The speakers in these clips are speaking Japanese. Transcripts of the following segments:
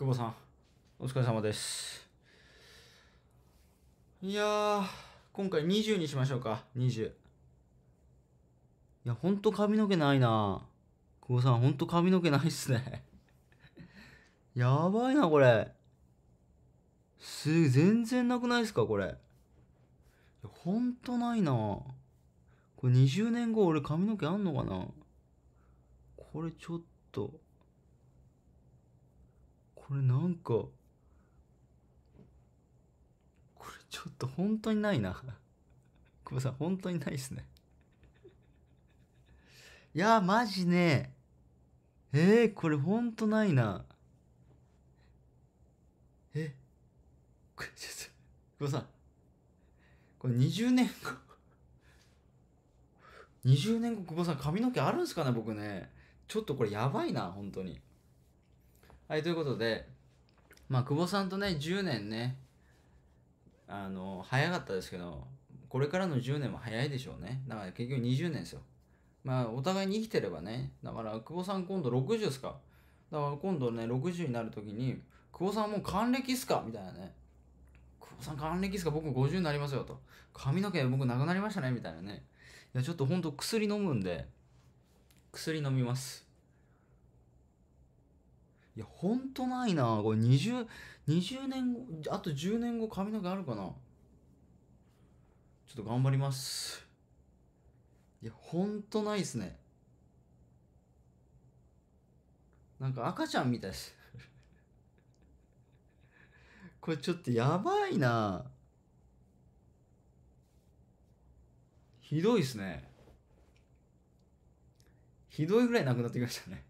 久保さん、お疲れ様です。いやー、今回20にしましょうか、20。いや、ほんと髪の毛ないな久保さん、ほんと髪の毛ないっすね。やばいな、これ。す、全然なくないっすか、これ。ほんとないなこれ20年後俺髪の毛あんのかなこれちょっと。これなんかこれちょっと本当にないな 久保さん本当にないっすねいやマジねえー、これほんとないなえこれちょっと久保さんこれ20年後20年後久保さん髪の毛あるんすかね僕ねちょっとこれやばいな本当にはい、ということで、まあ、久保さんとね、10年ね、あの、早かったですけど、これからの10年も早いでしょうね。だから結局20年ですよ。まあ、お互いに生きてればね、だから久保さん今度60すか。だから今度ね、60になるときに、久保さんもう還暦っすかみたいなね。久保さん還暦っすか僕50になりますよと。髪の毛僕なくなりましたねみたいなね。いや、ちょっとほんと薬飲むんで、薬飲みます。いやほんとないなこれ 20, 20年後あと10年後髪の毛あるかなちょっと頑張りますいやほんとないっすねなんか赤ちゃんみたいです これちょっとやばいなひどいっすねひどいぐらいなくなってきましたね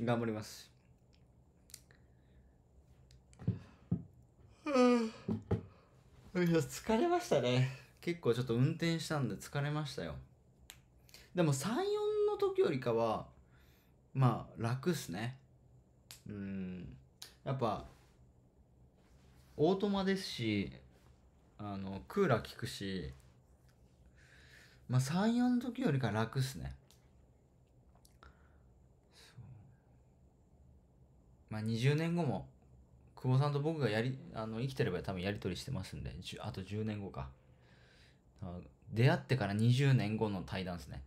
頑張ります疲れましたね結構ちょっと運転したんで疲れましたよでも34の時よりかはまあ楽っすねうんやっぱオートマですしあのクーラー効くしまあ34の時よりか楽っすねまあ20年後も久保さんと僕がやりあの生きてれば多分やり取りしてますんであと10年後か出会ってから20年後の対談ですね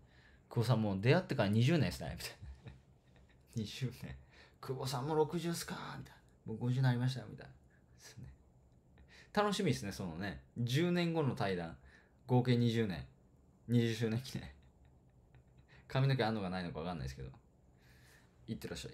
久保さんもう出会ってから20年ですねみたいな20年 久保さんも60っすかみたいな僕50になりましたみたいなですね楽しみですねそのね10年後の対談合計20年20周年記念髪の毛あんのかないのか分かんないですけどいってらっしゃい